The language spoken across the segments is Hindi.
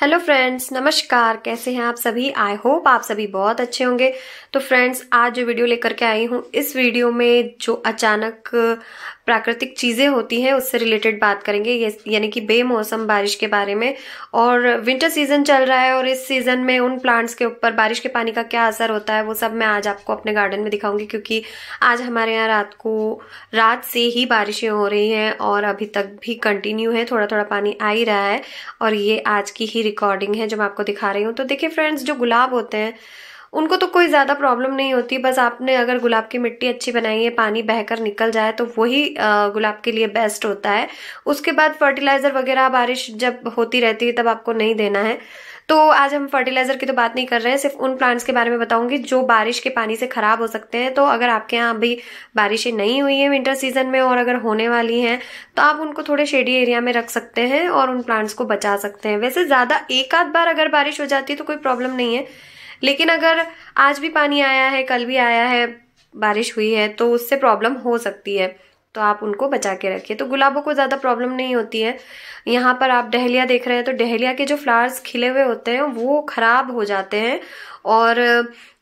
हेलो फ्रेंड्स नमस्कार कैसे हैं आप सभी आई होप आप सभी बहुत अच्छे होंगे तो फ्रेंड्स आज जो वीडियो लेकर के आई हूँ इस वीडियो में जो अचानक प्राकृतिक चीज़ें होती हैं उससे रिलेटेड बात करेंगे यानी कि बेमौसम बारिश के बारे में और विंटर सीजन चल रहा है और इस सीजन में उन प्लांट्स के ऊपर बारिश के पानी का क्या असर होता है वो सब मैं आज आपको अपने गार्डन में दिखाऊंगी क्योंकि आज हमारे यहाँ रात को रात से ही बारिशें हो रही हैं और अभी तक भी कंटिन्यू है थोड़ा थोड़ा पानी आ ही रहा है और ये आज की ही रिकॉर्डिंग है जो मैं आपको दिखा रही हूँ तो देखिए फ्रेंड्स जो गुलाब होते हैं उनको तो कोई ज़्यादा प्रॉब्लम नहीं होती बस आपने अगर गुलाब की मिट्टी अच्छी बनाई है पानी बहकर निकल जाए तो वही गुलाब के लिए बेस्ट होता है उसके बाद फर्टिलाइज़र वगैरह बारिश जब होती रहती है तब आपको नहीं देना है तो आज हम फर्टिलाइज़र की तो बात नहीं कर रहे हैं सिर्फ उन प्लांट्स के बारे में बताऊंगी जो बारिश के पानी से ख़राब हो सकते हैं तो अगर आपके यहाँ अभी बारिशें नहीं हुई है विंटर सीजन में और अगर होने वाली हैं तो आप उनको थोड़े शेडी एरिया में रख सकते हैं और उन प्लांट्स को बचा सकते हैं वैसे ज़्यादा एक आध बार अगर बारिश हो जाती है तो कोई प्रॉब्लम नहीं है लेकिन अगर आज भी पानी आया है कल भी आया है बारिश हुई है तो उससे प्रॉब्लम हो सकती है तो आप उनको बचा के रखिए तो गुलाबों को ज़्यादा प्रॉब्लम नहीं होती है यहाँ पर आप डहलिया देख रहे हैं तो डहलिया के जो फ्लावर्स खिले हुए होते हैं वो ख़राब हो जाते हैं और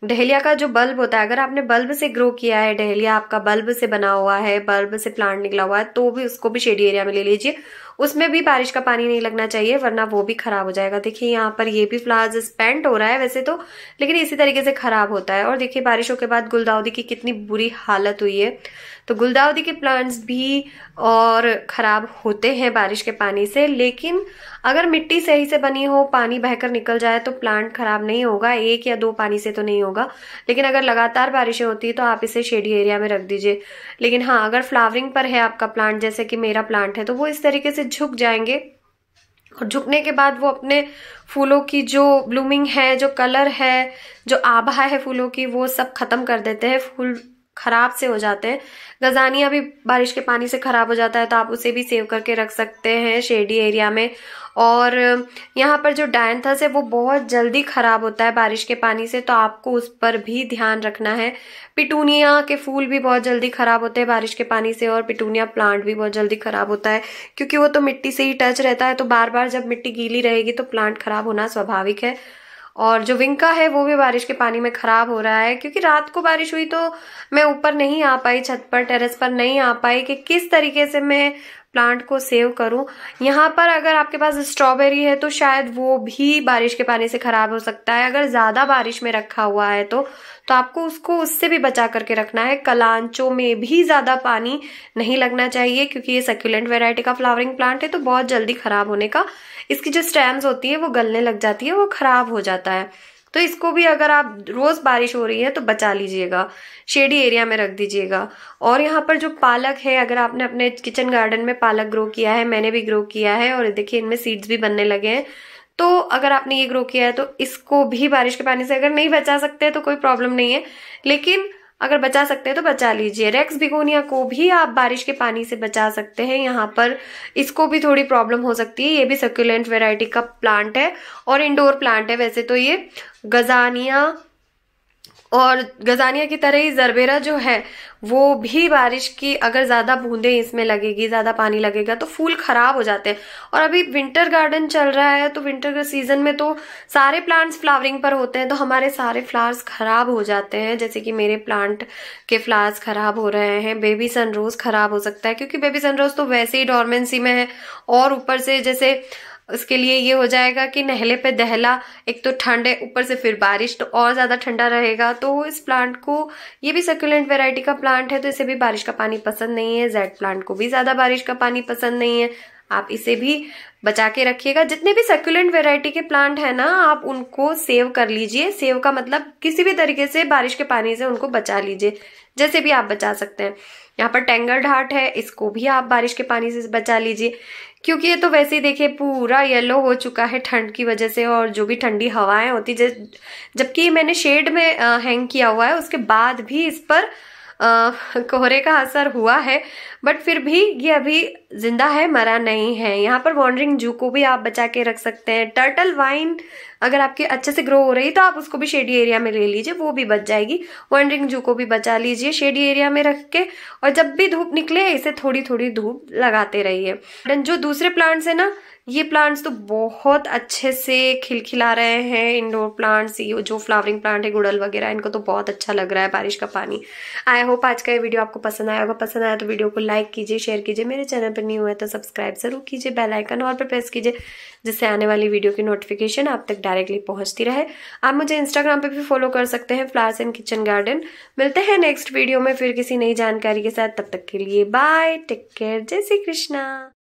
डहलिया का जो बल्ब होता है अगर आपने बल्ब से ग्रो किया है डहलिया आपका बल्ब से बना हुआ है बल्ब से प्लांट निकला हुआ है तो भी उसको भी शेडी एरिया में ले लीजिए उसमें भी बारिश का पानी नहीं लगना चाहिए वरना वो भी खराब हो जाएगा देखिए यहाँ पर ये भी फ्लावर्स स्पेंट हो रहा है वैसे तो लेकिन इसी तरीके से खराब होता है और देखिए बारिशों के बाद गुलदाउदी की कितनी बुरी हालत हुई है तो गुलदाउदी के प्लांट्स भी और खराब होते हैं बारिश के पानी से लेकिन अगर मिट्टी सही से बनी हो पानी बहकर निकल जाए तो प्लांट खराब नहीं होगा एक या या दो पानी से तो नहीं होगा लेकिन अगर लगातार बारिशें होती है तो आप इसे शेडी एरिया में रख दीजिए लेकिन हाँ अगर फ्लावरिंग पर है आपका प्लांट जैसे कि मेरा प्लांट है तो वो इस तरीके से झुक जाएंगे और झुकने के बाद वो अपने फूलों की जो ब्लूमिंग है जो कलर है जो आभा है फूलों की वो सब खत्म कर देते हैं फूल खराब से हो जाते हैं गजानिया भी बारिश के पानी से खराब हो जाता है तो आप उसे भी सेव करके रख सकते हैं शेडी एरिया में और यहाँ पर जो डायंथस है वो बहुत जल्दी ख़राब होता है बारिश के पानी से तो आपको उस पर भी ध्यान रखना है पिटूनिया के फूल भी बहुत जल्दी ख़राब होते हैं बारिश के पानी से और पिटूनिया प्लांट भी बहुत जल्दी ख़राब होता है क्योंकि वो तो मिट्टी से ही टच रहता है तो बार बार जब मिट्टी गीली रहेगी तो प्लांट ख़राब होना स्वाभाविक है और जो विंका है वो भी बारिश के पानी में ख़राब हो रहा है क्योंकि रात को बारिश हुई तो मैं ऊपर नहीं आ पाई छत पर टेरेस पर नहीं आ पाई कि किस तरीके से मैं प्लांट को सेव करूं यहाँ पर अगर आपके पास स्ट्रॉबेरी है तो शायद वो भी बारिश के पानी से खराब हो सकता है अगर ज़्यादा बारिश में रखा हुआ है तो तो आपको उसको उससे भी बचा करके रखना है कलांचों में भी ज़्यादा पानी नहीं लगना चाहिए क्योंकि ये सक्यूलेंट वेराइटी का फ्लावरिंग प्लांट है तो बहुत जल्दी खराब होने का इसकी जो स्टेम्स होती है वो गलने लग जाती है वो खराब हो जाता है तो इसको भी अगर आप रोज़ बारिश हो रही है तो बचा लीजिएगा शेडी एरिया में रख दीजिएगा और यहाँ पर जो पालक है अगर आपने अपने किचन गार्डन में पालक ग्रो किया है मैंने भी ग्रो किया है और देखिए इनमें सीड्स भी बनने लगे हैं तो अगर आपने ये ग्रो किया है तो इसको भी बारिश के पानी से अगर नहीं बचा सकते तो कोई प्रॉब्लम नहीं है लेकिन अगर बचा सकते हैं तो बचा लीजिए रेक्स बिगोनिया को भी आप बारिश के पानी से बचा सकते हैं यहाँ पर इसको भी थोड़ी प्रॉब्लम हो सकती है ये भी सक्यूलेंट वेराइटी का प्लांट है और इंडोर प्लांट है वैसे तो ये गजानिया और गजानिया की तरह ही जरबेरा जो है वो भी बारिश की अगर ज़्यादा बूंदे इसमें लगेगी ज़्यादा पानी लगेगा तो फूल ख़राब हो जाते हैं और अभी विंटर गार्डन चल रहा है तो विंटर सीजन में तो सारे प्लांट्स फ्लावरिंग पर होते हैं तो हमारे सारे फ्लावर्स ख़राब हो जाते हैं जैसे कि मेरे प्लांट के फ्लावर्स ख़राब हो रहे हैं बेबी सनरोज़ ख़राब हो सकता है क्योंकि बेबी सनरोज़ तो वैसे ही डॉर्मेंसी में है और ऊपर से जैसे उसके लिए ये हो जाएगा कि नहले पे दहला एक तो ठंड है ऊपर से फिर बारिश तो और ज़्यादा ठंडा रहेगा तो इस प्लांट को ये भी सर्कुलेंट वेराइटी का प्लांट है तो इसे भी बारिश का पानी पसंद नहीं है जेड प्लांट को भी ज़्यादा बारिश का पानी पसंद नहीं है आप इसे भी बचा के रखिएगा जितने भी सर्कुलेंट वेराइटी के प्लांट है ना आप उनको सेव कर लीजिए सेव का मतलब किसी भी तरीके से बारिश के पानी से उनको बचा लीजिए जैसे भी आप बचा सकते हैं यहाँ पर टेंगर ढाट है इसको भी आप बारिश के पानी से बचा लीजिए क्योंकि ये तो वैसे ही देखिए पूरा येलो हो चुका है ठंड की वजह से और जो भी ठंडी हवाएं होती जबकि मैंने शेड में हैंग किया हुआ है उसके बाद भी इस पर कोहरे का असर हुआ है बट फिर भी ये अभी ज़िंदा है मरा नहीं है यहाँ पर वॉन्ड्रिंग जू को भी आप बचा के रख सकते हैं टर्टल वाइन अगर आपकी अच्छे से ग्रो हो रही है तो आप उसको भी शेडी एरिया में ले लीजिए वो भी बच जाएगी वनरिंग जू को भी बचा लीजिए शेडी एरिया में रख के और जब भी धूप निकले इसे थोड़ी थोड़ी धूप लगाते रहिए जो दूसरे प्लांट्स है ना ये प्लांट्स तो बहुत अच्छे से खिलखिला रहे हैं इंडोर प्लांट्स ये जो फ्लावरिंग प्लांट है गुड़ल वगैरह इनको तो बहुत अच्छा लग रहा है बारिश का पानी आई होप आज का ये वीडियो आपको पसंद आया अगर पसंद आया तो वीडियो को लाइक कीजिए शेयर कीजिए मेरे चैनल पर न्यू है तो सब्सक्राइब जरूर कीजिए बेलाइकन और पर प्रेस कीजिए जिससे आने वाली वीडियो की नोटिफिकेशन आप तक डाल डायरेक्टली पहुंचती रहे आप मुझे इंस्टाग्राम पे भी फॉलो कर सकते हैं फ्लावर्स एंड किचन गार्डन मिलते हैं नेक्स्ट वीडियो में फिर किसी नई जानकारी के साथ तब तक के लिए बाय टेक केयर जय श्री कृष्णा